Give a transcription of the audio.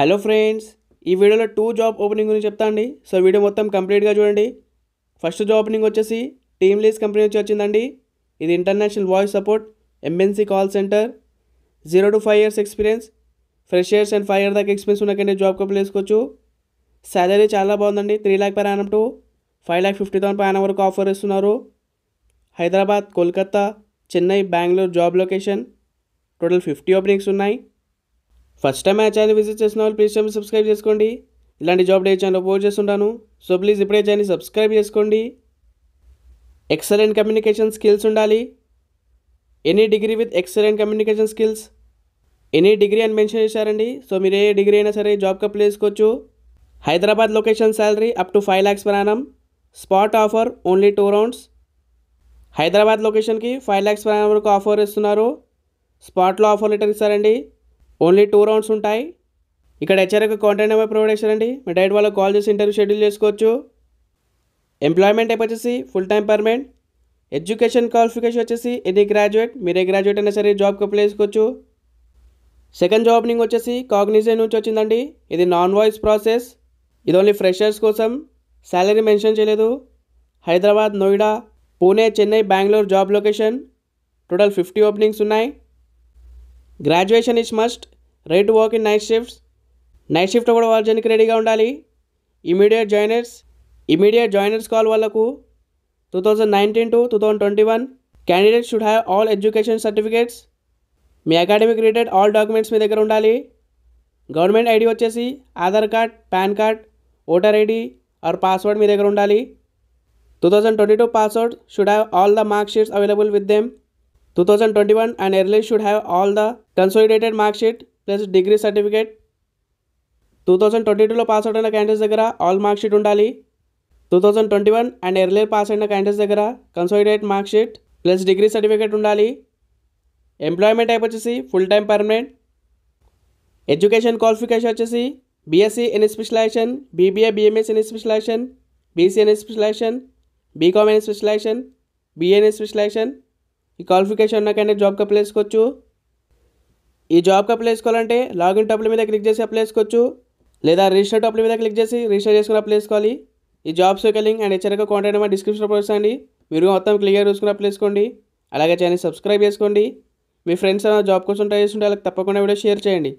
hello friends ఈ వీడియోలో two job opening గురించి చెప్తా అండి సో వీడియో మొత్తం కంప్లీట్గా చూడండి ఫస్ట్ జాబ్ ఓపెనింగ్ వచ్చేసి టీమ్ లీస్ కంపెనీ నుంచి వచ్చిందండి ఇది international voice support MNC call centre zero to five years experience fresh years and five year దాకా ఎక్స్పీరియన్స్ ఉన్న జాబ్ కంపెనీ వేసుకోవచ్చు శాలరీ చాలా బాగుందండి three lakh per annum to five lakh fifty thousand per annum వరకు offer ఇస్తున్నారు Hyderabad Kolkata Chennai Bengaluru job location total fifty openings ఉన్నాయి first time ఆ channel visit చేసిన వాళ్ళు ప్లీజ్ ఛానల్ సబ్స్క్రైబ్ చేసుకోండి ఇలాంటి జాబ్ డే ఛానల్ పోస్ట్ చేస్తుంటాను సో ప్లీజ్ ఇప్పుడే ఛానల్ సబ్స్క్రైబ్ చేసుకోండి ఎక్సలెంట్ కమ్యూనికేషన్ స్కిల్స్ ఉండాలి any degree with excellent communication skills any degree అని మెన్షన్ చేశారండి సో మీరు ఏ డిగ్రీ అయినా సరే జాబ్కి అప్లై చేసుకోవచ్చు Hyderabad location salary up to five lakhs per annum spot offer only two rounds Hyderabad లొకేషన్కి ఫైవ్ ల్యాక్స్ ప్రయాణం వరకు ఆఫర్ ఇస్తున్నారు స్పాట్లో ఆఫర్ లెటర్ ఇస్తారండి ఓన్లీ టూ రౌండ్స్ ఉంటాయి ఇక్కడ హెచ్ఆర్కి కాంటాక్ట్ నెంబర్ ప్రొవైడ్ చేశారండి మీ డైట్ వాళ్ళకి కాల్ చేసి ఇంటర్వ్యూ షెడ్యూల్ చేసుకోవచ్చు ఎంప్లాయ్మెంట్ టైప్ వచ్చేసి full time permanent education qualification వచ్చేసి ఎనీ గ్రాడ్యుయేట్ మీరే గ్రాడ్యుయేట్ అయినా సరే జాబ్కి అప్లై చేసుకోవచ్చు సెకండ్ జాబ్ నింగ్ వచ్చేసి కాగ్నిజన్ నుంచి వచ్చిందండి ఇది నాన్ వాయిస్ ప్రాసెస్ ఇది ఓన్లీ ఫ్రెషర్స్ కోసం శాలరీ మెన్షన్ చేయలేదు Hyderabad Noida Pune Chennai Bengaluru job location total fifty openings ఉన్నాయి graduation is must right work in night shifts night shift కూడా వర్జన్కి రెడీగా ఉండాలి immediate joiners immediate joiners call వాళ్ళకు two thousand nineteen to two thousand twenty one candidates should have all education certificates మీ academic related all documents మీ దగ్గర ఉండాలి government ID వచ్చేసి Aadhaar card PAN card voter ID or passport మీ దగ్గర ఉండాలి two thousand twenty two passouts should have all the mark sheets available with them 2021 and early should have all the consolidated mark sheet plus degree certificate two thousand twenty టూలో pass out అయిన candidates దగ్గర all mark sheet ఉండాలి two thousand twenty one and early pass అయిన candidates దగ్గర consolidate mark sheet plus degree certificate ఉండాలి employment type వచ్చేసి full time permanent education qualification వచ్చేసి BSc in specialization BBA BMS in specialization BC in specialization BCom in specialization BN specialization ఈ qualification ఉన్నాకైనా జాబ్కి apply చేసుకోవచ్చు ఈ జాబ్కి అప్లై చేసుకోవాలంటే లాగిన్ టాప్ల మీద క్లిక్ చేసి అప్లై చేసుకోవచ్చు లేదా రిజిస్టర్ టాప్ల మీద క్లిక్ చేసి రిజిస్టర్ చేసుకుని అప్లై చేసుకోవాలి ఈ జాబ్ సోకలింగ్ అండ్ హెచ్చరిక కాంటాక్ట్ నెంబర్ డిస్క్రిప్షన్లో పోస్తండి మీరు మొత్తం క్లియర్ చూసుకుని అప్లై చేసుకోండి అలాగే ఛానల్ సబ్స్క్రైబ్ చేసుకోండి మీ ఫ్రెండ్స్ ఏమైనా జాబ్ కోసం ట్రై చేస్తుంటే వాళ్ళకి తప్పకుండా వీడియో షేర్ చేయండి